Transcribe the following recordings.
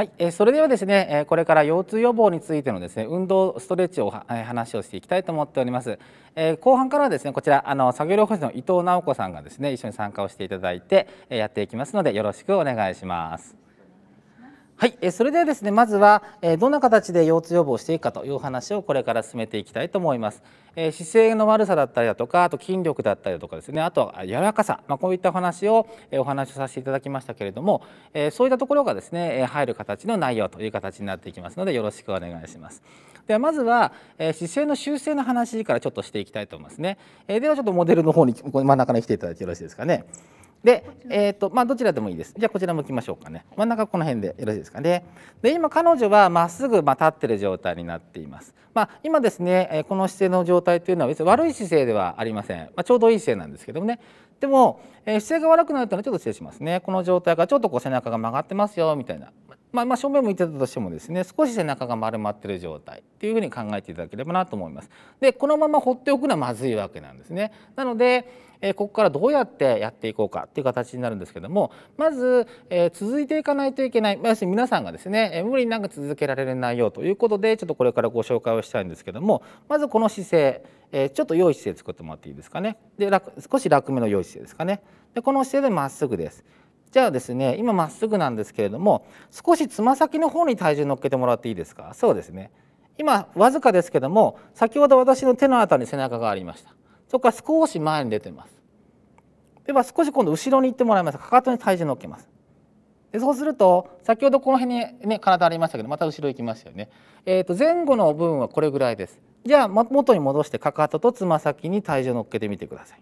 はい、えそれではですね、これから腰痛予防についてのですね、運動ストレッチを話をしていきたいと思っております。え後半からはですね、こちらあの作業療法士の伊藤直子さんがですね、一緒に参加をしていただいて、えやっていきますので、よろしくお願いします。はい、えそれではですね、まずは、えどんな形で腰痛予防をしていくかという話をこれから進めていきたいと思います。え姿勢の悪さだったりだとかあと筋力だったりだとかですねあとは柔らかさ、まあ、こういったお話を、えお話しさせていただきましたけれども、えそういったところがですね入る形の内容という形になっていきますのでよろしくお願いします。ではまずは、え姿勢の修正の話からちょっとしていきたいと思いますね。えではちょっとモデルの方に真ん中に来ていただいてよろしいですかね。で、えーとまあ、どちらでもいいです。じゃあこちら向きましょうかね。真ん中この辺でよろしいですかね。で今彼女はまっすぐま立ってる状態になっています。まあ、今ですねこの姿勢の状態というのは別に悪い姿勢ではありません。まあ、ちょうどいい姿勢なんですけどもね。でも、え姿勢が悪くなるというのはちょっと失礼しますね。この状態がちょっとこう背中が曲がってますよみたいなまあ、まあ正面向いてたとしてもですね少し背中が丸まってる状態っていうふうに考えていただければなと思います。でこのまま放っておくのはまずいわけなんですね。なので、えー、ここからどうやってやっていこうかっていう形になるんですけどもまず、えー、続いていかないといけない、まあ、要するに皆さんがですね、えー、無理なく続けられる内容ということでちょっとこれからご紹介をしたいんですけどもまずこの姿勢、えー、ちょっと良い姿勢作ってもらっていいですかね。で楽少し楽めの良い姿勢ですかね。でこの姿勢でまっすぐです。じゃあですね今まっすぐなんですけれども少しつま先の方に体重乗っけてもらっていいですかそうですね今わずかですけども先ほど私の手の辺りに背中がありましたそこから少し前に出てますでは少し今度後ろに行ってもらいますかかとに体重乗っけますでそうすると先ほどこの辺に、ね、体ありましたけどまた後ろ行きましたよね、えー、と前後の部分はこれぐらいですじゃあ元に戻してかかととつま先に体重乗っけてみてください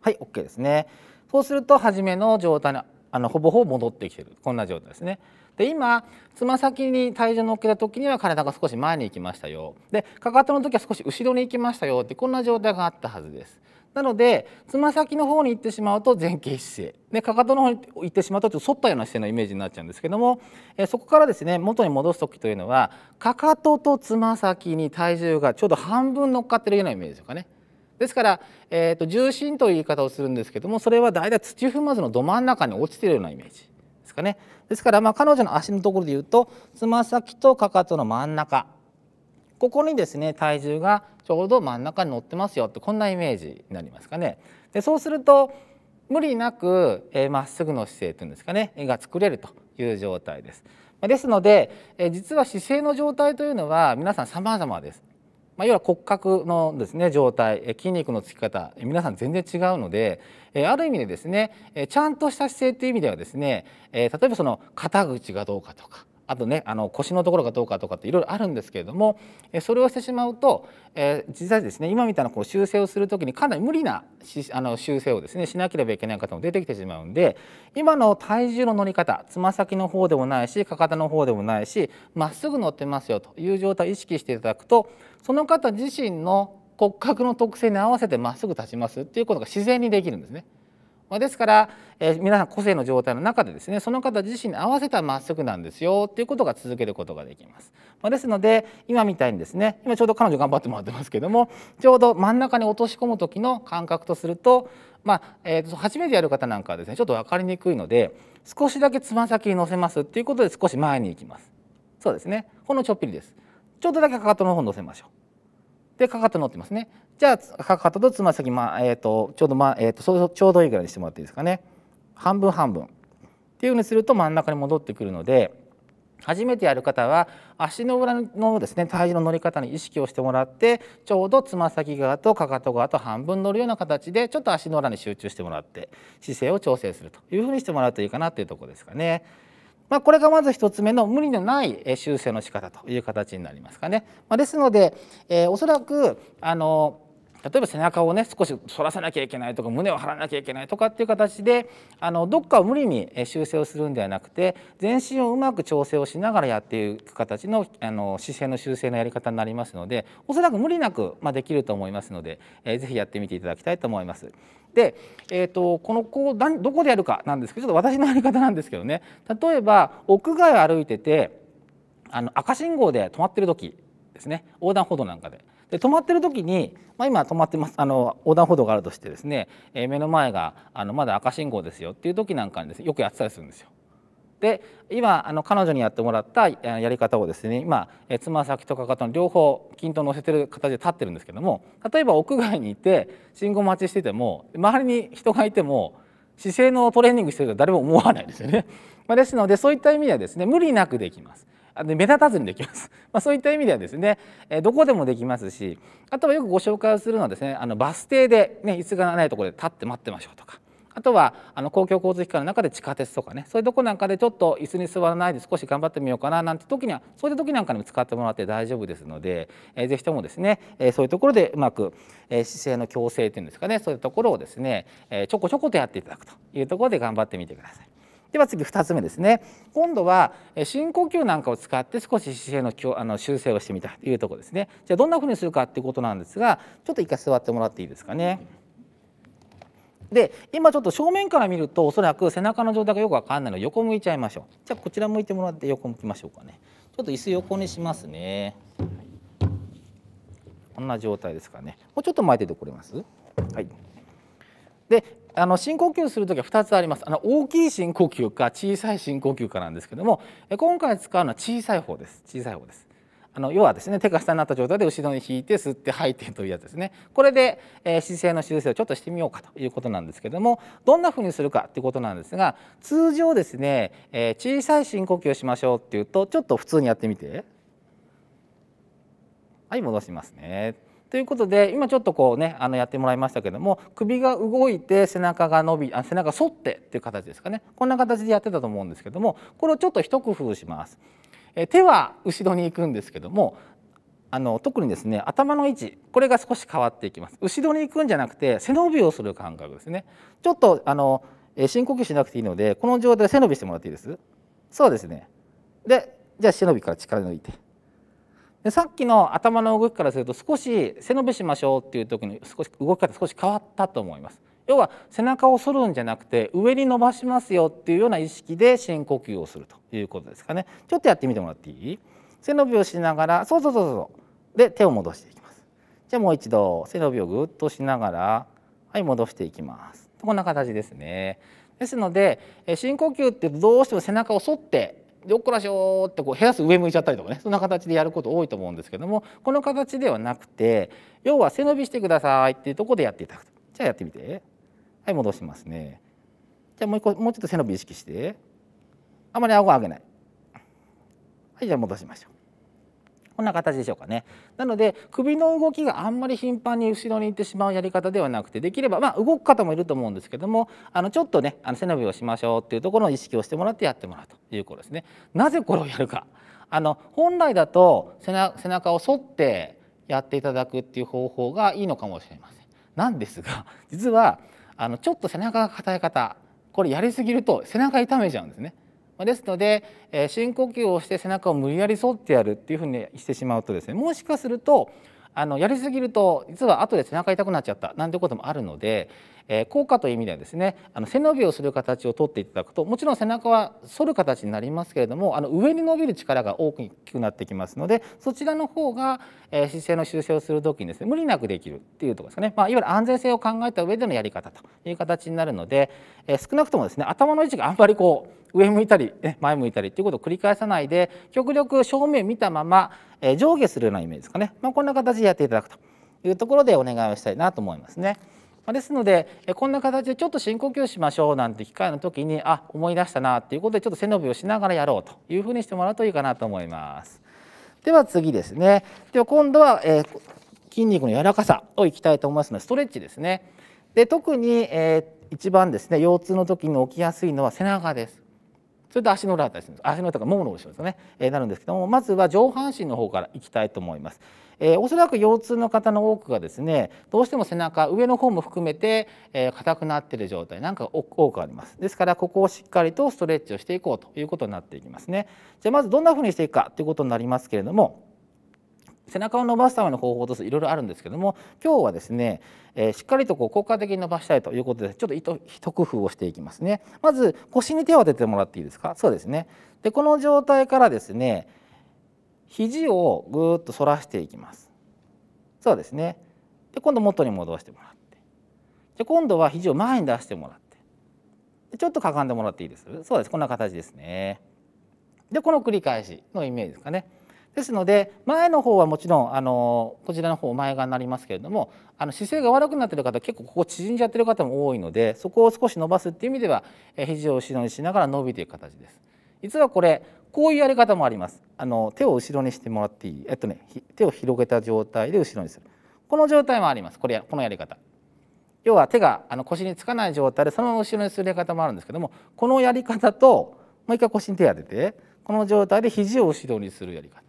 はい OK ですねそうすると初めの状態のあのほぼほぼ戻ってきてるこんな状態ですね。で今つま先に体重乗っけた時には体が少し前に行きましたよでかかとの時は少し後ろに行きましたよってこんな状態があったはずです。なのでつま先の方に行ってしまうと前傾姿勢でかかとの方に行ってしまうとちょっと反ったような姿勢のイメージになっちゃうんですけども、えそこからですね元に戻す時というのはかかととつま先に体重がちょうど半分乗っかってるようなイメージですかね。ですから、えーと、重心という言い方をするんですけどもそれは大体土踏まずのど真ん中に落ちているようなイメージですかね。ですから、まあ、彼女の足のところで言うとつま先とかかとの真ん中ここにですね体重がちょうど真ん中に乗ってますよってこんなイメージになりますかね。でそうすると無理なくま、えー、っすぐの姿勢というんですかねが作れるという状態です。ですので、えー、実は姿勢の状態というのは皆さん様々です。まあ、い骨格のですね状態筋肉のつき方皆さん全然違うのである意味でですねちゃんとした姿勢という意味ではですね例えばその肩口がどうかとかあとねあの腰のところがどうかとかっていろいろあるんですけれども、えそれをしてしまうと、えー、実際ですね今みたいなこう修正をする時にかなり無理なしあの修正をですねしなければいけない方も出てきてしまうんで今の体重の乗り方つま先の方でもないしかかとの方でもないしまっすぐ乗ってますよという状態を意識していただくとその方自身の骨格の特性に合わせてまっすぐ立ちますっていうことが自然にできるんですね。まですから、えー、皆さん個性の状態の中でですねその方自身に合わせたまっすぐなんですよっていうことが続けることができます。まあ、ですので今みたいにですね今ちょうど彼女頑張ってもらってますけどもちょうど真ん中に落とし込む時の感覚とすると、まあえーと、初めてやる方なんかはですねちょっと分かりにくいので少しだけつま先に乗せますっていうことで少し前に行きます。そうですねほんのちょっぴりです。ちょっとだけかかとの方乗せましょう。でかかと乗ってますねじゃあかかととつま先、まあえーと、ちょうど、まあえーと、ちょうどいいぐらいにしてもらっていいですかね半分半分っていうふうにすると真ん中に戻ってくるので初めてやる方は足の裏のですね体重の乗り方に意識をしてもらってちょうどつま先側とかかと側と半分乗るような形でちょっと足の裏に集中してもらって姿勢を調整するというふうにしてもらうといいかなというとこですかね。まあ、これがまず1つ目の無理のない修正の仕方という形になりますかね。まあ、ですので、えー、おそらくあの例えば背中をね少し反らせなきゃいけないとか胸を張らなきゃいけないとかっていう形であのどっかを無理に修正をするんではなくて全身をうまく調整をしながらやっていく形のあの姿勢の修正のやり方になりますのでおそらく無理なく、まできると思いますので、えー、ぜやってみていただきたいと思います。で、えーと、このこうどこでやるかなんですけどちょっと私のやり方なんですけどね例えば屋外を歩いててあの赤信号で止まってる時ですね横断歩道なんかで。で止まってる時に、まあ、今止まってますあの横断歩道があるとしてですね、えー、目の前があのまだ赤信号ですよっていう時なんかにです、ね、よくやってたりするんですよ。で今あの彼女にやってもらったやり方をですね今つま先とかかとの両方均等に乗せてる形で立ってるんですけども例えば屋外にいて信号待ちしてても周りに人がいても姿勢のトレーニングしてると誰も思わないですよね。まあ、ですのでそういった意味ではですね無理なくできます。で目立たずにできます。まあ、そういった意味ではですね、えどこでもできますし、あとはよくご紹介をするのはですね、あのバス停でね椅子がないところで立って待ってましょうとか、あとはあの公共交通機関の中で地下鉄とかねそういうとこなんかでちょっと椅子に座らないで少し頑張ってみようかななんて時にはそういう時なんかにも使ってもらって大丈夫ですので、えー、ぜひともですね、えー、そういうところでうまく、えー、姿勢の矯正っていうんですかねそういうところをですね、えー、ちょこちょことやっていただくというところで頑張ってみてください。では次2つ目ですね今度は深呼吸なんかを使って少し姿勢のあの修正をしてみたというところですねじゃあどんなふうにするかっていうことなんですがちょっと一回座ってもらっていいですかね。で今ちょっと正面から見るとおそらく背中の状態がよくわかんないので横向いちゃいましょうじゃあこちら向いてもらって横向きましょうかねちょっと椅子横にしますねこんな状態ですかねもうちょっと前出てこれますはいであの深呼吸する時は2つありますあの大きい深呼吸か小さい深呼吸かなんですけども今回使うのは小さい方です小さい方ですあの要はですね手が下になった状態で後ろに引いて吸って吐いてというやつですねこれで、えー、姿勢の修正をちょっとしてみようかということなんですけどもどんなふうにするかということなんですが通常ですね、えー、小さい深呼吸をしましょうっていうとちょっと普通にやってみてはい戻しますね。ということで今ちょっとこうねあのやってもらいましたけども首が動いて背中が伸びあ背中反ってっていう形ですかねこんな形でやってたと思うんですけどもこれをちょっと一工夫します。え手は後ろに行くんですけどもあの特にですね頭の位置これが少し変わっていきます後ろに行くんじゃなくて背伸びをする感覚ですねちょっとあの深呼吸しなくていいのでこの状態で背伸びしてもらっていいですそうですねでじゃあ背伸びから力抜いてでさっきの頭の動きからすると少し背伸びしましょうっていう時に少し動き方少し変わったと思います要は背中を反るんじゃなくて上に伸ばしますよっていうような意識で深呼吸をするということですかねちょっとやってみてもらっていい背伸びをしながらそうそうそうそうで手を戻していきますじゃあもう一度背伸びをぐっとしながらはい戻していきますこんな形ですねですので深呼吸ってどうしても背中を反ってどっこらしょーってこう減らす上向いちゃったりとかねそんな形でやること多いと思うんですけどもこの形ではなくて要は背伸びしてくださいっていうとこでやっていただくとじゃあやってみて。はい戻しますねじゃあもう一個もうちょっと背伸び意識してあまり顎上げないはいじゃあ戻しましょうこんな形でしょうかね。なので首の動きがあんまり頻繁に後ろに行ってしまうやり方ではなくてできれば、まあ、動く方もいると思うんですけどもあのちょっとねあの背伸びをしましょうっていうところの意識をしてもらってやってもらうということですね。なぜこれをやるかあの本来だと背中を反ってやっていただくっていう方法がいいのかもしれません。なんですが実はあのちょっと背中が硬い方これやりすぎると背中痛めちゃうんですね。ですので、え深呼吸をして背中を無理やり反ってやるっていうふうにしてしまうとですねもしかするとあのやりすぎると実は後で背中痛くなっちゃったなんてこともあるので、えー、効果という意味ではですねあの背伸びをする形をとっていただくともちろん背中は反る形になりますけれどもあの上に伸びる力が大きくなってきますのでそちらの方が、えー、姿勢の修正をする時にですね無理なくできるっていうところですかね、まあ、いわゆる安全性を考えた上でのやり方という形になるので、えー、少なくともですね頭の位置があんまりこう上向いたり前向いたりっていうことを繰り返さないで極力正面見たまま、え上下するようなイメージですかね、まあ、こんな形でやっていただくというところでお願いをしたいなと思いますね。まですのでこんな形でちょっと深呼吸しましょうなんて機会の時にあ思い出したなっていうことでちょっと背伸びをしながらやろうというふうにしてもらうといいかなと思います。では次ですねでは今度は、えー、筋肉の柔らかさをいきたいと思いますのでストレッチですね。で特に、えー、一番ですね腰痛の時に起きやすいのは背中です。それで足の裏だったりするんです足の裏とかももの後ろですね、えー、なるんですけどもまずは上半身の方からいきたいと思います。えー、おそらく腰痛の方の多くがですねどうしても背中上の方も含めて硬、えー、くなっている状態なんか多くありますですからここをしっかりとストレッチをしていこうということになっていきますねじゃあまずどんなふうにしていくかということになりますけれども背中を伸ばすための方法としていろいろあるんですけども今日はですね、えー、しっかりとこう効果的に伸ばしたいということでちょっと一工夫をしていきますねまず腰に手を当ててもらっていいですかそうですねでこの状態からですね肘をぐっと反らしていきますそうですねで今度元に戻してもらってで今度は肘を前に出してもらってでちょっとかがんでもらっていいですそうですこんな形ですねでこの繰り返しのイメージですかねですので前の方はもちろんあのこちらの方前側になりますけれどもあの姿勢が悪くなってる方結構ここ縮んじゃってる方も多いのでそこを少し伸ばすっていう意味では肘を後ろにしながら伸びていく形です。実はこれこういうやり方もあります。あの手を後ろにしてもらっていい。えっとね手を広げた状態で後ろにする。この状態もあります。これこのやり方。要は手があの腰につかない状態でそのまま後ろにするやり方もあるんですけどもこのやり方ともう一回腰に手を当ててこの状態で肘を後ろにするやり方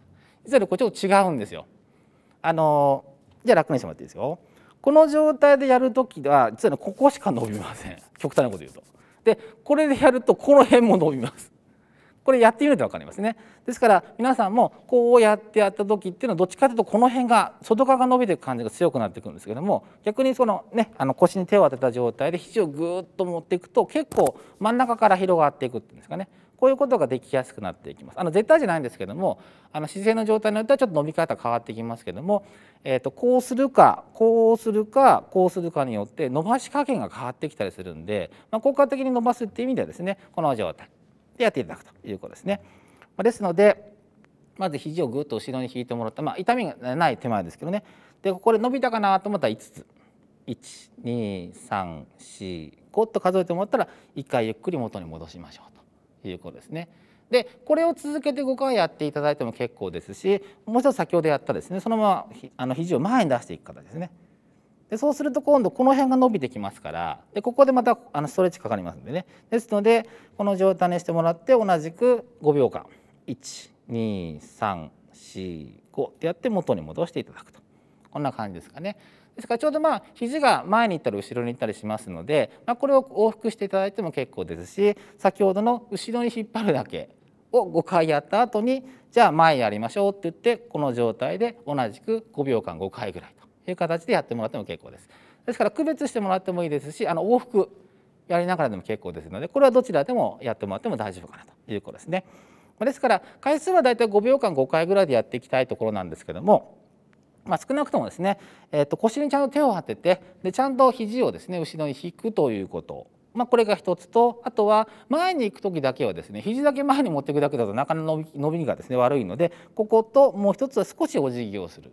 実はこっちょと違うんですよ。あのじゃあ楽にしてもらっていいですよ。この状態でやるときは実はここしか伸びません極端なこと言うと。でこれでやるとこの辺も伸びます。これやってみると分かりますね。ですから皆さんもこうやってやった時っていうのはどっちかというとこの辺が外側が伸びていく感じが強くなってくるんですけども逆にそのねあの腰に手を当てた状態で肘をぐーっと持っていくと結構真ん中から広がっていくっていうんですかねこういうことができやすくなっていきます。あの絶対じゃないんですけどもあの姿勢の状態によってはちょっと伸び方変わってきますけども、えーと、とこうするかこうするかこうするかによって伸ばし加減が変わってきたりするんで、まあ、効果的に伸ばすっていう意味ではですねこの状態でやっていただくということですね。まあ、ですのでまず肘をぐっと後ろに引いてもらって、まあ、痛みがない手前ですけどねでここで伸びたかなと思ったら5つ12345と数えてもらったら1回ゆっくり元に戻しましょう。いうことですね。でこれを続けて5回やっていただいても結構ですしもう一つ先ほどやったですねそのままあの肘を前に出していく方ですね。でそうすると今度この辺が伸びてきますからでここでまたあのストレッチかかりますんでねですのでこの状態にしてもらって同じく5秒間12345ってやって元に戻していただくとこんな感じですかね。ですからちょうどまあ肘が前に行ったり後ろに行ったりしますので、まあ、これを往復していただいても結構ですし先ほどの後ろに引っ張るだけを5回やった後にじゃあ前やりましょうって言ってこの状態で同じく5秒間5回ぐらいという形でやってもらっても結構です。ですから区別してもらってもいいですしあの往復やりながらでも結構ですのでこれはどちらでもやってもらっても大丈夫かなということですね。ですから回数はだいたい5秒間5回ぐらいでやっていきたいところなんですけどもまあ、少なくともですね、えー、と腰にちゃんと手を当ててでちゃんと肘をですね後ろに引くということまあ、これが一つとあとは前に行く時だけはですね肘だけ前に持っていくだけだとなかなか伸び伸びがですね悪いのでここともう一つは少しお辞儀をする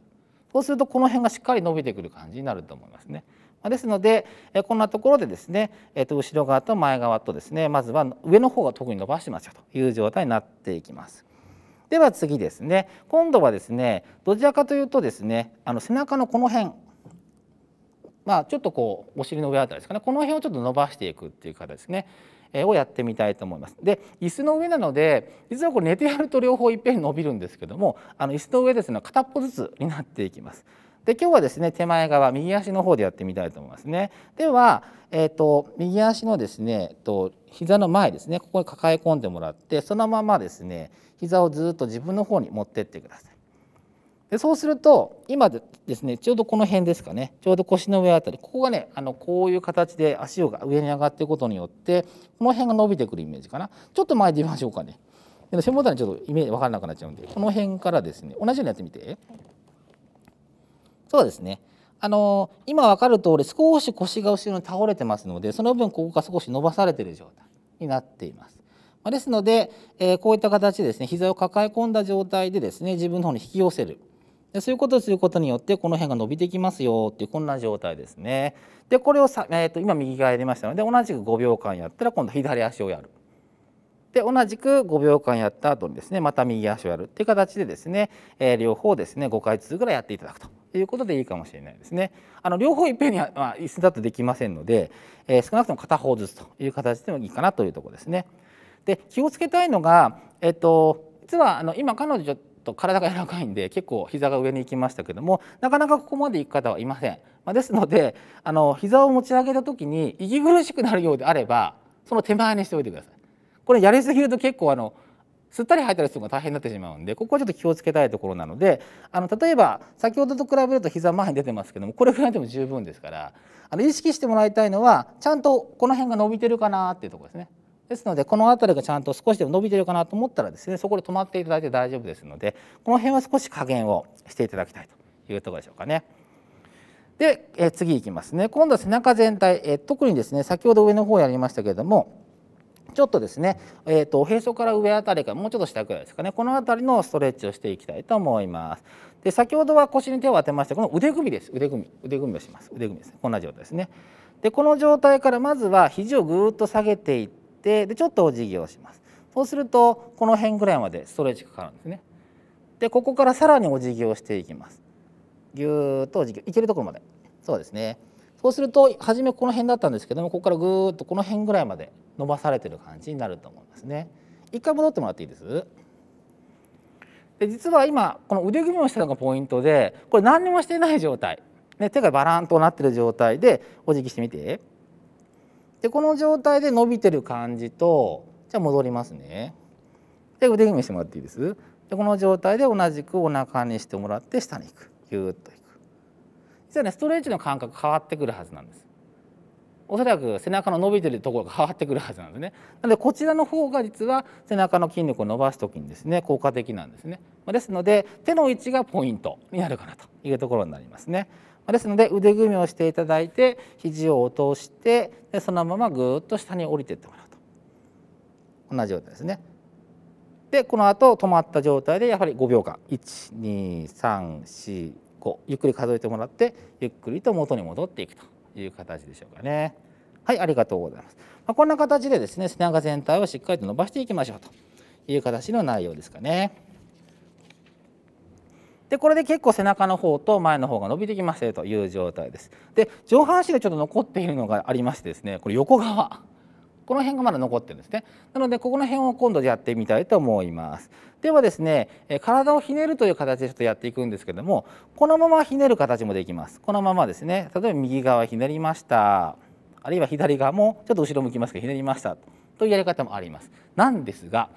そうするとこの辺がしっかり伸びてくる感じになると思いますね。ですのでこんなところでですね、えー、と後ろ側と前側とですねまずは上の方が特に伸ばしてますよという状態になっていきます。では次ですね今度はですねどちらかというとですねあの背中のこの辺まあ、ちょっとこうお尻の上あたりですかねこの辺をちょっと伸ばしていくっていう形ですね、えー、をやってみたいと思います。で椅子の上なので実はこれ寝てやると両方いっぺんに伸びるんですけどもあの椅子の上ですね片っぽずつになっていきます。で今日はですね手前側右足の方でやってみたいと思いますね。では、えーと、右足のですね、えー、と膝の前ですねここに抱え込んでもらってそのままですね膝をずっと自分の方に持ってってください。でそうすると今ですねちょうどこの辺ですかねちょうど腰の上あたりここがねあのこういう形で足を上に上がっていくことによってこの辺が伸びてくるイメージかなちょっと前でみましょうかね。でも背もたれちょっとイメージ分からなくなっちゃうんでこの辺からですね同じようにやってみて。はいそうですねあの今分かる通り少し腰が後ろに倒れてますのでその分ここが少し伸ばされている状態になっています。まあ、ですので、えー、こういった形でですね膝を抱え込んだ状態でですね自分の方に引き寄せるでそういうことをすることによってこの辺が伸びてきますよっていうこんな状態ですね。でこれをさ、えーと、今右側やりましたので同じく5秒間やったら今度左足をやる。で同じく5秒間やった後にですねまた右足をやるっていう形でですね、えー、両方ですね5回ずつぐらいやっていただくと。いうことでいいかもしれないですね。あの両方いっぺんには、まあ、一斉だとできませんので、えー、少なくとも片方ずつという形でもいいかなというとこですね。で気をつけたいのが、えっと、実はあの今彼女と体が柔らかいんで結構膝が上に行きましたけどもなかなかここまで行く方はいません。まあ、ですのであの膝を持ち上げた時に息苦しくなるようであればその手前にしておいてください。これやりすぎると結構あの吸ったり吐いたりするのが大変になってしまうんでここはちょっと気をつけたいところなのであの例えば先ほどと比べると膝前に出てますけどもこれぐらいでも十分ですからあの意識してもらいたいのはちゃんとこの辺が伸びてるかなっていうところですね。ですのでこの辺りがちゃんと少しでも伸びてるかなと思ったらですねそこで止まっていただいて大丈夫ですのでこの辺は少し加減をしていただきたいというところでしょうかね。で、え次いきますね今度は背中全体、え特にですね先ほど上の方やりましたけれどもちょっとですね、えーと、おへそから上あたりからもうちょっと下くらいですかねこの辺りのストレッチをしていきたいと思います。で先ほどは腰に手を当てましてこの腕組みです腕組み腕組みをします腕組みです、こんな状態ですね。でこの状態からまずは肘をぐっと下げていってでちょっとお辞儀をします。そうするとこの辺ぐらいまでストレッチかかるんですね。でここからさらにお辞儀をしていきます。ぎゅーっとお辞儀いけるところまでそうですねそうすると初めこの辺だったんですけどもここからぐっとこの辺ぐらいまで伸ばされてる感じになると思うんですね。一回戻ってもらっていいですで実は今この腕組みをしたのがポイントでこれ何にもしてない状態、ね、手がバランとなってる状態でお辞儀してみてでこの状態で伸びてる感じとじゃあ戻りますねで腕組みしてもらっていいですでこの状態で同じくお腹にしてもらって下に行くぎゅっと実はねストレッチの感覚変わってくるはずなんですおそらく背中の伸びてるところが変わってくるはずなんですねなのでこちらの方が実は背中の筋肉を伸ばすときにですね効果的なんですねですので手の位置がポイントになるかなというところになりますねですので腕組みをしていただいて肘を落としてでそのままぐっと下に降りてってもらうと同じようですねでこの後止まった状態でやはり5秒間1 2 3 4ゆっくり数えてもらってゆっくりと元に戻っていくという形でしょうかね。はいありがとうございます。まあ、こんな形でですね背中全体をしっかりと伸ばしていきましょうという形の内容ですかね。でこれで結構背中の方と前の方が伸びてきますよという状態です。で上半身でちょっと残っているのがありましてですねこれ横側。この辺がまだ残ってるんですねなのでここの辺を今度やってみたいと思いますではですね体をひねるという形でちょっとやっていくんですけどもこのままひねる形もできますこのままですね例えば右側ひねりましたあるいは左側もちょっと後ろ向きますけどひねりましたというやり方もありますなんですが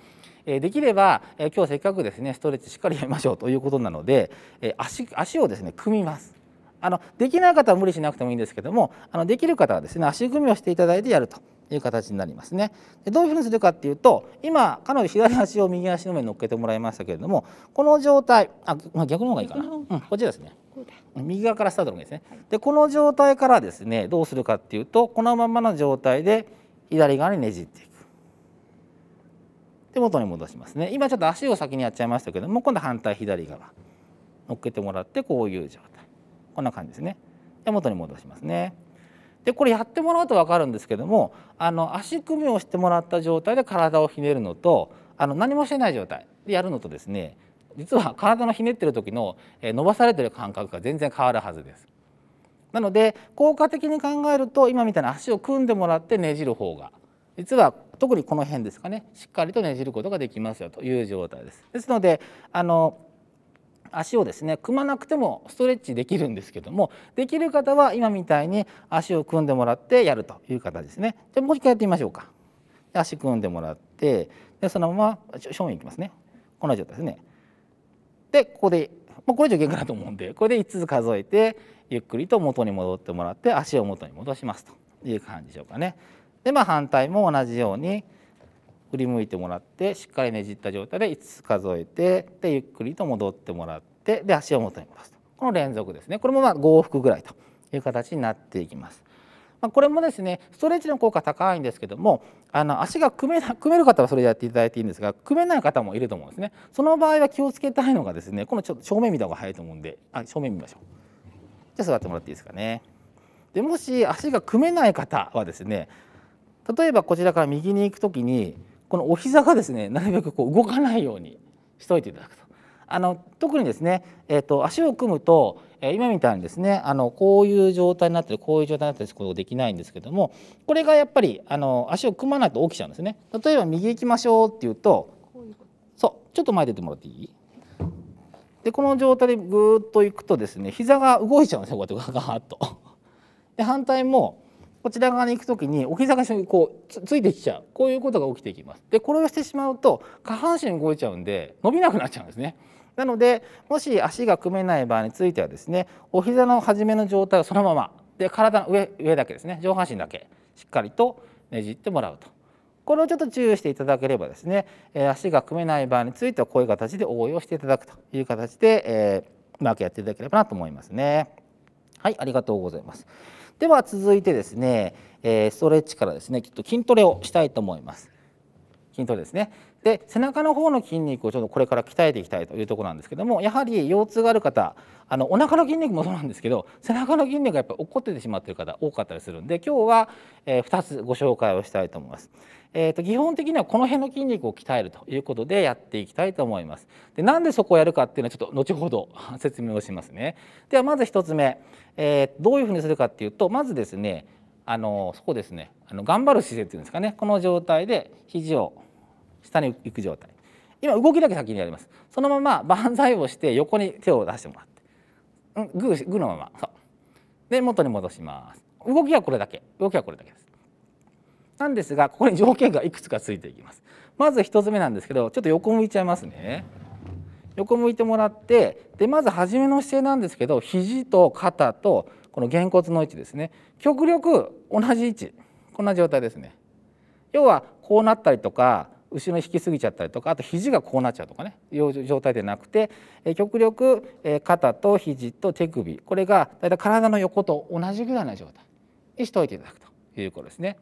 できれば今日せっかくですねストレッチしっかりやりましょうということなので足足をですね組みますあのできない方は無理しなくてもいいんですけどもあのできる方はですね足組みをしていただいてやるという形になりますね。でどういうふうにするかっていうと今かなり左足を右足の上に乗っけてもらいましたけれどもこの状態あ、まあ、逆の方がいいかな、うん、こっちですね右側からスタートの方がいいですね。でこの状態からですねどうするかっていうとこのままの状態で左側にねじっていく。で元に戻しますね今ちょっと足を先にやっちゃいましたけども今度反対左側乗っけてもらってこういう状態こんな感じですね。で元に戻しますね。でこれやってもらうと分かるんですけどもあの足首をしてもらった状態で体をひねるのとあの何もしてない状態でやるのとですね実は体のひねってる時の伸ばされてる感覚が全然変わるはずです。なので効果的に考えると今みたいな足を組んでもらってねじる方が実は特にこの辺ですかねしっかりとねじることができますよという状態です。ですのであの足をですね組まなくてもストレッチできるんですけどもできる方は今みたいに足を組んでもらってやるという方ですねじゃもう一回やってみましょうか足組んでもらってでそのまま正面いきますねこの状態ですねでここで、まあ、これ以上限界だと思うんでこれで5つ数えてゆっくりと元に戻ってもらって足を元に戻しますという感じでしょうかねでまあ反対も同じように振り向いてもらってしっかりねじった状態で5つ数えてでゆっくりと戻ってもらってで足を元に戻すとこの連続ですねこれもまあ5往復ぐらいという形になっていきます。まあ、これもですねストレッチの効果高いんですけどもあの足が組め組める方はそれやっていただいていいんですが組めない方もいると思うんですねその場合は気をつけたいのがですねこのちょっと正面見た方が早いと思うんであ正面見ましょうじゃあ座ってもらっていいですかねでもし足が組めない方はですね例えばこちらから右に行く時にこのお膝がですねなるべくこう動かないようにしておいていただくと。あの特にですね、えーと、足を組むと、えー、今みたいにですねあのこういう状態になってるこういう状態になってることできないんですけどもこれがやっぱりあの足を組まないと起きちゃうんですね。例えば右行きましょうっていうとそうちょっと前出てもらっていいでこの状態でぐーっといくとですね膝が動いちゃうんですよこうやってガーッと。で反対もこちら側に行く時にお膝がこうついてきちゃうこういうことが起きていきます。でこれをしてしまうと下半身動いちゃうんで伸びなくなっちゃうんですね。なのでもし足が組めない場合についてはですねお膝の初めの状態をそのままで体の上上だけですね上半身だけしっかりとねじってもらうと。これをちょっと注意していただければですね、え足が組めない場合についてはこういう形で応用していただくという形で、えー、うまくやっていただければなと思いますね。はい、ありがとうございます。では続いてですね、えー、ストレッチからですねちょっと筋トレをしたいと思います筋トレですねで背中の方の筋肉をちょっとこれから鍛えていきたいというところなんですけどもやはり腰痛がある方あのお腹の筋肉もそうなんですけど背中の筋肉がやっぱり落っててしまってる方多かったりするんで今日は、えー、2つご紹介をしたいと思います。えーと、と基本的にはこの辺の筋肉を鍛えるということでやっていきたいと思います。でなんでそこをやるかっていうのはちょっと後ほど 説明をしますね。ではまず1つ目、えー、どういうふうにするかっていうとまずですねあのそこですねあの頑張る姿勢っていうんですかねこの状態で肘を下に行く状態今動きだけ先にやりますそのまま万歳をして横に手を出してもらってグーグーのままそうで元に戻します動きはこれだけ動きはこれだけですなんですがここに条件がいくつかついていきますまず1つ目なんですけどちょっと横向いちゃいますね横向いてもらってでまず初めの姿勢なんですけど肘と肩とこのげんこつの位置ですね極力同じ位置こんな状態ですね要はこうなったりとか後ろに引きすぎちゃったりとかあと肘がこうなっちゃうとかねいう状態でなくて、え極力、え肩と肘と手首これがだいたい体の横と同じぐらいの状態にしておいていただくということですね。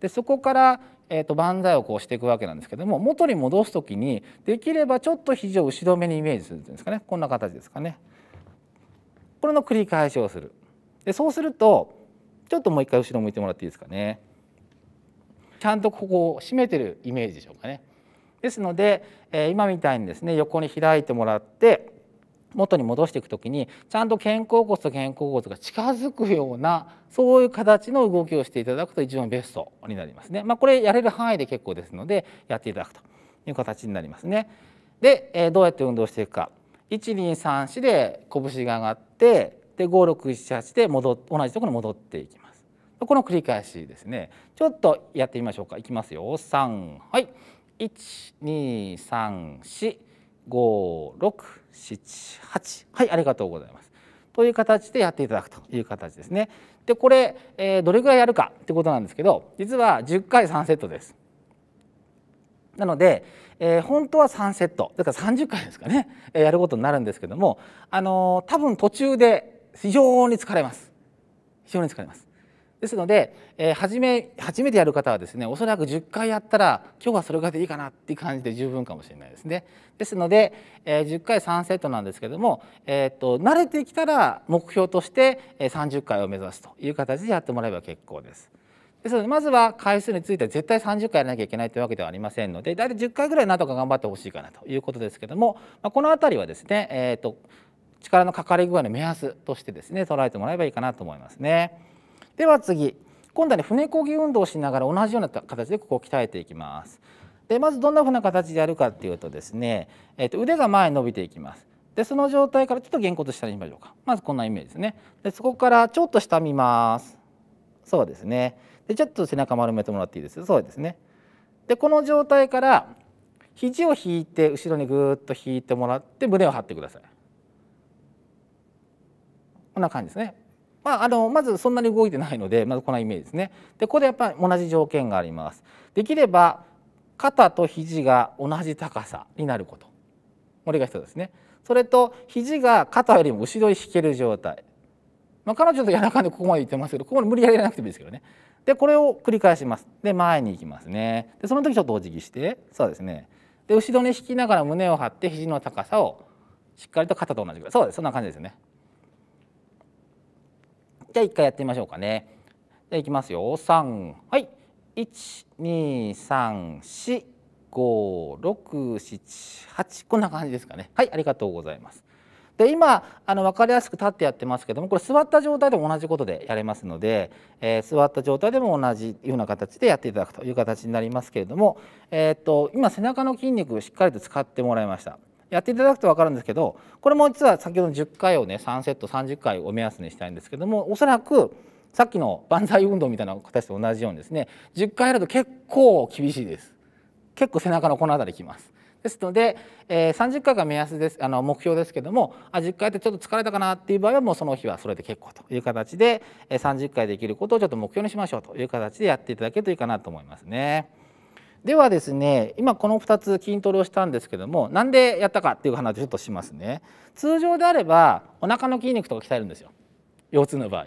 でそこから、えーと、と万歳をこうしていくわけなんですけども元に戻す時にできればちょっと肘を後ろめにイメージするんですかねこんな形ですかね。これの繰り返しをする。でそうするとちょっともう一回後ろ向いてもらっていいですかね。ちゃんとここを締めてるイメージでしょうかね。ですので、えー、今みたいにですね横に開いてもらって元に戻していく時にちゃんと肩甲骨と肩甲骨が近づくようなそういう形の動きをしていただくと一番ベストになりますね。まあ、これやれる範囲で結構ですのでやっていただくという形になりますね。で、えー、どうやって運動していくか1234で拳が上がってで5678で戻同じところに戻っていきます。この繰り返しですねちょっとやってみましょうかいきますよ3はい1234567はいありがとうございますという形でやっていただくという形ですねでこれ、えー、どれぐらいやるかってことなんですけど実は十回三セットですなので、えー、本当は3セットだから30回ですかね、えー、やることになるんですけども、あのー、多分途中で非常に疲れます非常に疲れますですので、えー、初め初めてやる方はですねおそらく10回やったら今日はそれぐらいでいいかなっていう感じで十分かもしれないですね。ですので、えー、10回3セットなんですけども、えーと、慣れてきたら目標として30回を目指すという形でやってもらえば結構です。ですのでまずは回数については絶対30回やらなきゃいけないというわけではありませんので大体10回ぐらいなんとか頑張ってほしいかなということですけども、まあ、この辺りはですね、えーと、と力のかかり具合の目安としてですね捉えてもらえばいいかなと思いますね。では次今度はね船漕ぎ運動をしながら同じような形でここを鍛えていきます。でまずどんなふうな形でやるかっていうとですね、えー、と腕が前に伸びていきます。でその状態からちょっとげんこつ下にしましょうかまずこんなイメージですねでそこからちょっと下見ますそうですねでちょっと背中丸めてもらっていいですそうですねでこの状態から肘を引いて後ろにぐっと引いてもらって胸を張ってくださいこんな感じですねまあ、あのまずそんなに動いてないので まずこのイメージですね。でここでやっぱり同じ条件があります。できれば肩と肘が同じ高さになることこれが一つですね。それと肘が肩よりも後ろに引ける状態。まあ、彼女とやらかんでここまで言ってますけどここで無理やりやらなくてもいいですけどね。でこれを繰り返します。で前に行きますね。でその時ちょっとお辞儀してそうですね。で後ろに引きながら胸を張って肘の高さをしっかりと肩と同じぐらいそうですそんな感じですね。じゃあ一回やってみましょうかね。じゃあいきますよ。3はい。1234567こんな感じですかね。はいありがとうございます。で今あの分かりやすく立ってやってますけどもこれ座った状態でも同じことでやれますので、えー、座った状態でも同じような形でやっていただくという形になりますけれども、えーと、と今背中の筋肉をしっかりと使ってもらいました。やっていただくと分かるんですけどこれも実は先ほどの10回をね3セット30回を目安にしたいんですけどもおそらくさっきの万歳運動みたいな形と同じようにですね10回やると結構厳しいです結構背中のこの辺りきますですので、えー、30回が目安ですあの目標ですけどもあ10回ってちょっと疲れたかなっていう場合はもうその日はそれで結構という形で、えー、30回できることをちょっと目標にしましょうという形でやっていただけるといいかなと思いますね。ではですね今この2つ筋トレをしたんですけどもなんでやったかっていう話をちょっとしますね通常であればお腹の筋肉とか鍛えるんですよ腰痛の場合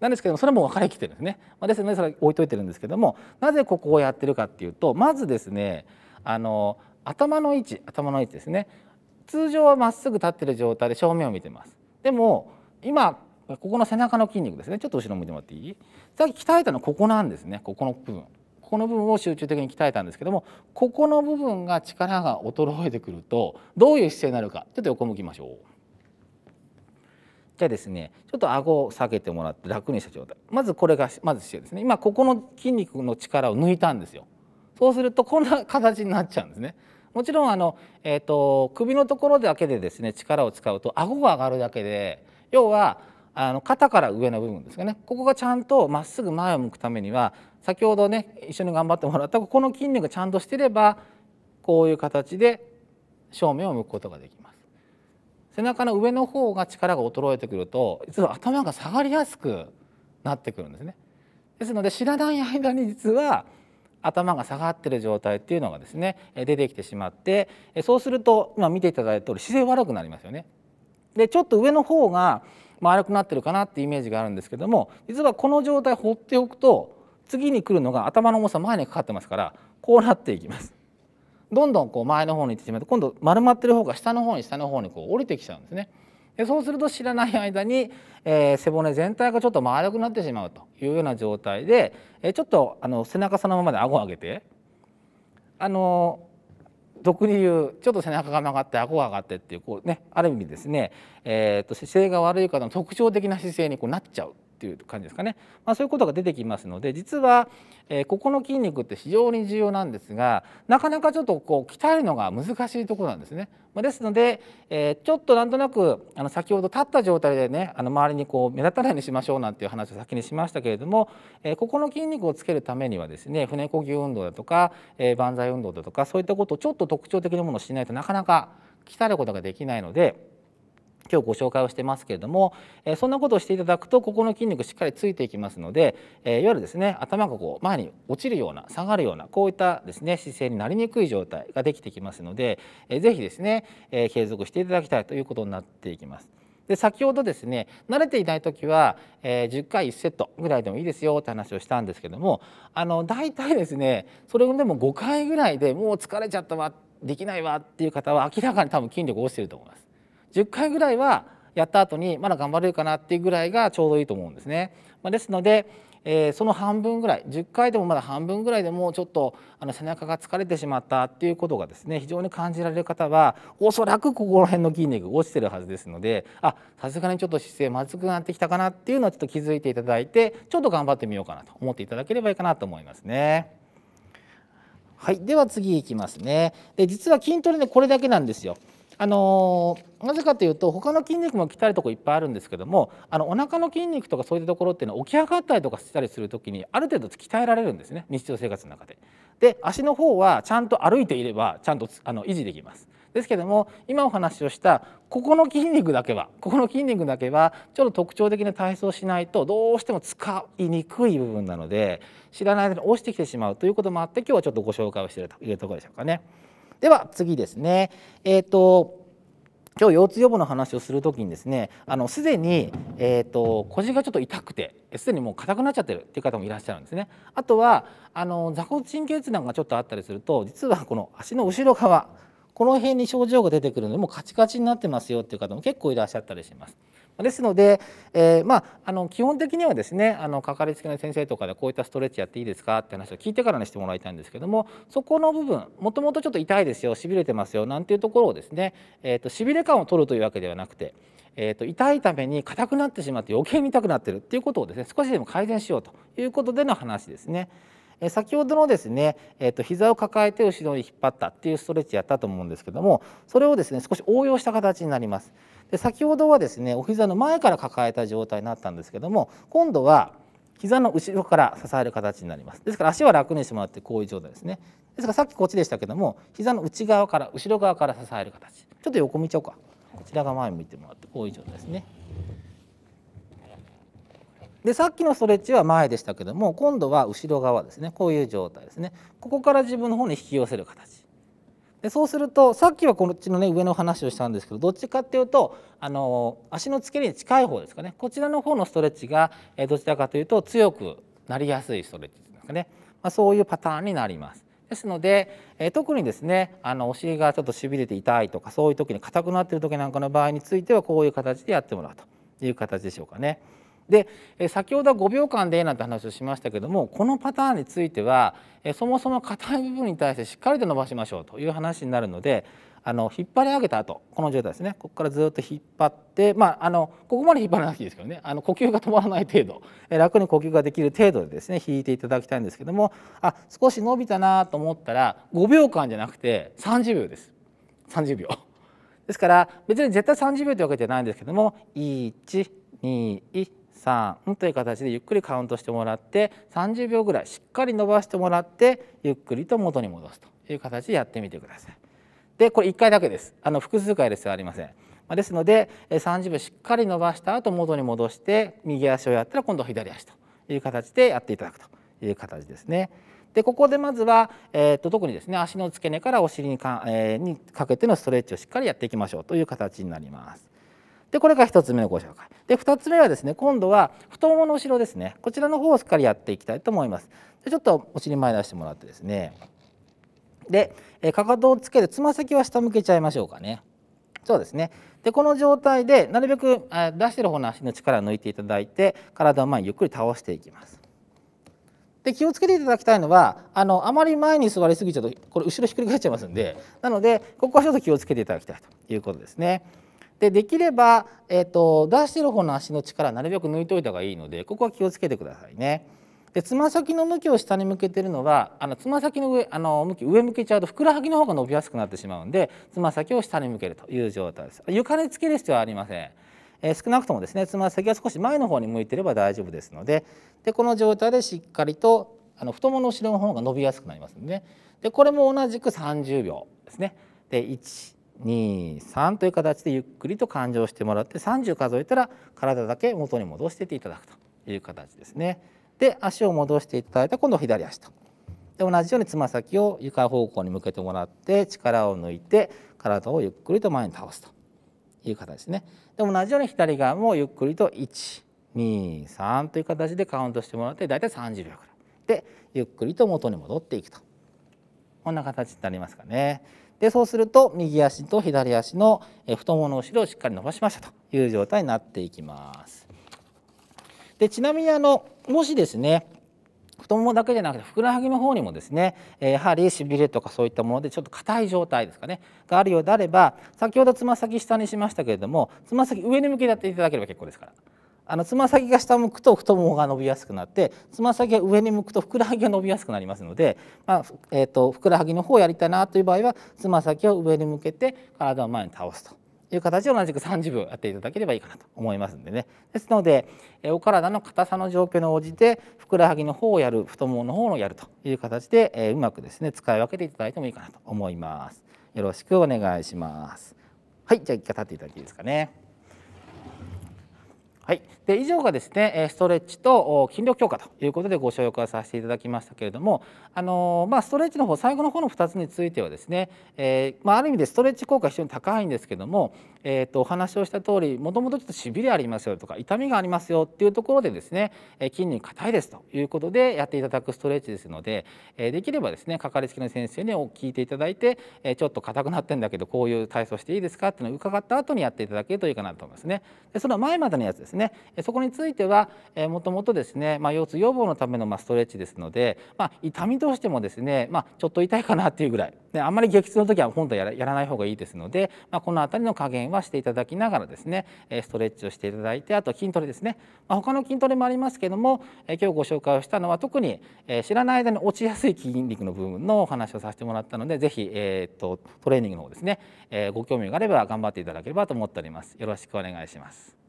なんですけどもそれも分かれきてるんですね、まあ、ですのでそれ置いといてるんですけどもなぜここをやってるかっていうとまずですねあの頭の位置頭の位置ですね通常はまっすぐ立ってる状態で正面を見てますでも今ここの背中の筋肉ですねちょっと後ろ向いてもらっていいさっき鍛えたのここなんですねここの部分この部分を集中的に鍛えたんですけどもここの部分が力が衰えてくるとどういう姿勢になるかちょっと横向きましょう。じゃあですねちょっと顎を下げてもらって楽にした状態まずこれがまず姿勢ですね今ここの筋肉の力を抜いたんですよ。そうするとこんな形になっちゃうんですね。もちろんあの、えーと、と首のところだけでですね力を使うと顎が上がるだけで要はあの肩から上の部分ですかねここがちゃんとまっすぐ前を向くためには先ほどね一緒に頑張ってもらったここの筋肉がちゃんとしてればこういう形で正面を向くことができます。背中の上の方が力が衰えてくると実は頭が下がりやすくなってくるんですね。ですので知らない間に実は頭が下がってる状態っていうのがですね出てきてしまってそうすると今見ていただいた通り姿勢悪くなりますよね。でちょっと上の方が丸くなってるかなってイメージがあるんですけども実はこの状態放っておくと次に来るのが頭の重さ前にかかってますからこうなっていきます。どんどんこう前の方に行ってしまうと今度丸まってる方が下の方に下の方にこう降りてきちゃうんですね。でそうすると知らない間に、えー、背骨全体がちょっと丸くなってしまうというような状態で、えー、ちょっとあの背中そのままで顎を上げてあの俗に言うちょっと背中が曲がって顎が上がってっていうこうねある意味ですね、えーと姿勢が悪い方の特徴的な姿勢にこうなっちゃうっていう感じですかね、まあ、そういうことが出てきますので実は、えここの筋肉って非常に重要なんですがなかなかちょっとこう鍛えるのが難しいところなんですね。まあ、ですので、えちょっとなんとなくあの先ほど立った状態でねあの周りにこう目立たないようにしましょうなんていう話を先にしましたけれども、えここの筋肉をつけるためにはですね船こぎ運動だとか、え万歳運動だとかそういったことをちょっと特徴的なものをしないとなかなか鍛えることができないので。今日ご紹介をしてますけれども、えそんなことをしていただくとここの筋肉しっかりついていきますので、えいわゆるですね頭がこう前に落ちるような下がるようなこういったですね姿勢になりにくい状態ができてきますので、えー、ぜひですね、え継続していただきたいということになっていきます。で先ほどですね慣れていない時は、えー、10回1セットぐらいでもいいですよって話をしたんですけどもあの大体ですねそれでも5回ぐらいでもう疲れちゃったわできないわっていう方は明らかに多分筋力落ちてると思います。10回ぐらいはやった後にまだ頑張れるかなっていうぐらいがちょうどいいと思うんですね。まあ、ですので、えー、その半分ぐらい10回でもまだ半分ぐらいでもちょっとあの背中が疲れてしまったっていうことがですね非常に感じられる方はおそらくここら辺の筋肉落ちてるはずですのであさすがにちょっと姿勢まずくなってきたかなっていうのをちょっと気づいていただいてちょっと頑張ってみようかなと思っていただければいいかなと思いますね。はい、では次いきますね。で実は筋トレでこれだけなんですよ。あのなぜかというと他の筋肉も鍛えるとこいっぱいあるんですけどもあのお腹の筋肉とかそういったところっていうのは起き上がったりとかしたりする時にある程度鍛えられるんですね日常生活の中で。で足の方はちゃんと歩いていればちゃんとあの維持できます。ですけども今お話をしたここの筋肉だけはここの筋肉だけはちょっと特徴的な体操をしないとどうしても使いにくい部分なので知らない間に落ちてきてしまうということもあって今日はちょっとご紹介をしているというところでしょうかね。では次ですねえー、と今日腰痛予防の話をするときにですねあのすでに、えーと、と腰がちょっと痛くてすでにもう硬くなっちゃってるっていう方もいらっしゃるんですねあとはあの座骨神経痛なんかちょっとあったりすると実はこの足の後ろ側この辺に症状が出てくるのでもうカチカチになってますよっていう方も結構いらっしゃったりします。ですので、えー、まあ、あの基本的にはですねあのかかりつけの先生とかでこういったストレッチやっていいですかって話を聞いてからにしてもらいたいんですけどもそこの部分もともとちょっと痛いですよしびれてますよなんていうところをですね、えーと、しびれ感を取るというわけではなくて、えーと、と痛いために硬くなってしまって余計に痛くなってるっていうことをですね少しでも改善しようということでの話ですね。え先ほどのですね、えー、と膝を抱えて後ろに引っ張ったっていうストレッチやったと思うんですけどもそれをですね少し応用した形になります。で先ほどはですねお膝の前から抱えた状態になったんですけども今度は膝の後ろから支える形になります。ですから足は楽にしてもらってこういう状態ですね。ですからさっきこっちでしたけども膝の内側から後ろ側から支える形ちょっと横見ちゃおうかこちらが前向いてもらってこういう状態ですね。でさっきのストレッチは前でしたけども今度は後ろ側ですねこういう状態ですねここから自分の方に引き寄せる形でそうするとさっきはこっちのね上の話をしたんですけどどっちかっていうとあの足の付け根に近い方ですかねこちらの方のストレッチがどちらかというと強くなりやすいストレッチですかね、まあ、そういうパターンになります。ですので、え特にですねあのお尻がちょっとしびれて痛いとかそういう時に硬くなってる時なんかの場合についてはこういう形でやってもらうという形でしょうかね。で先ほどは5秒間でなんて話をしましたけどもこのパターンについてはそもそも硬い部分に対してしっかりと伸ばしましょうという話になるのであの引っ張り上げた後この状態ですねここからずっと引っ張ってまああのここまで引っ張らなくていいですけどねあの呼吸が止まらない程度楽に呼吸ができる程度でですね引いていただきたいんですけどもあ少し伸びたなと思ったら5秒間じゃなくて30秒です30秒。ですから別に絶対30秒というわけじゃないんですけども1 2 1 3という形でゆっくりカウントしてもらって30秒ぐらいしっかり伸ばしてもらってゆっくりと元に戻すという形でやってみてください。でこれ1回だけですあの複数回ですはありません。ですので30秒しっかり伸ばした後元に戻して右足をやったら今度は左足という形でやっていただくという形ですね。でここでまずは、えーと、特にですね足の付け根からお尻にか,、えー、にかけてのストレッチをしっかりやっていきましょうという形になります。でこれが1つ目のご紹介で2つ目はですね今度は太ももの後ろですねこちらの方をしっかりやっていきたいと思いますでちょっとお尻前出してもらってですねでかかとをつけてつま先は下向けちゃいましょうかねそうですねでこの状態でなるべく出してる方の足の力を抜いていただいて体を前にゆっくり倒していきますで気をつけていただきたいのはあのあまり前に座りすぎちゃうとこれ後ろひっくり返っちゃいますんでなのでここはちょっと気をつけていただきたいということですね。でできれば、えーと、と出してる方の足の力なるべく抜いといた方がいいのでここは気をつけてくださいね。でつま先の向きを下に向けてるのはあのつま先の上あの向き上向けちゃうとふくらはぎの方が伸びやすくなってしまうんでつま先を下に向けるという状態です床につける必要はありません、えー、少なくともですねつま先が少し前の方に向いてれば大丈夫ですのででこの状態でしっかりとあの太ももの後ろの方が伸びやすくなりますので、ね、でこれも同じく30秒ですねで1 23という形でゆっくりと感情してもらって30数えたら体だけ元に戻してていただくという形ですね。で足を戻していただいた今度左足と。で同じようにつま先を床方向に向けてもらって力を抜いて体をゆっくりと前に倒すという形ですね。で同じように左側もゆっくりと123という形でカウントしてもらって大体30秒くらいでゆっくりと元に戻っていくとこんな形になりますかね。でそうすると右足と左足の太ももの後ろをしっかり伸ばしましたという状態になっていきます。でちなみにあのもしですね太ももだけじゃなくてふくらはぎの方にもですねやはりしびれとかそういったものでちょっと硬い状態ですかねがあるようであれば先ほどつま先下にしましたけれどもつま先上に向けてやっていただければ結構ですからあのつま先が下向くと太ももが伸びやすくなってつま先が上に向くとふくらはぎが伸びやすくなりますので、まあ、えーと、ふくらはぎの方をやりたいなという場合はつま先を上に向けて体を前に倒すという形で同じく30秒やっていただければいいかなと思いますんでねですのでお体の硬さの状況に応じてふくらはぎの方をやる太ももの方をやるという形で、えうまくですね使い分けていただいてもいいかなと思います。よろしくお願いします。はい、じゃあ一回立っていただいていいですかね。はい、で以上がですねストレッチと筋力強化ということでご紹介させていただきましたけれども、あのまあ、ストレッチの方最後の方の2つについてはですね、えー、まあ、ある意味でストレッチ効果非常に高いんですけどもえーと、お話をした通りもともとちょっと痺れありますよとか痛みがありますよっていうところでですね、え筋肉硬いですということでやっていただくストレッチですので、えできればですねかかりつけの先生に聞いていただいて、えちょっと硬くなってんだけどこういう体操していいですかっていうのを伺った後にやっていただけるといいかなと思いますね。でその前までのやつですねそこについては、えもともとですね、まあ、腰痛予防のための、まあストレッチですので、まあ、痛みとしてもですね、まあ、ちょっと痛いかなっていうぐらいであんまり激痛の時は本当はやらない方がいいですので、まあ、この辺りの加減はしていただきながらですねストレッチをしていただいてあと筋トレですね、ま他の筋トレもありますけども今日ご紹介をしたのは特に知らない間に落ちやすい筋肉の部分のお話をさせてもらったので是非、えーと、とトレーニングの方ですね、えご興味があれば頑張っていただければと思っております。よろしくお願いします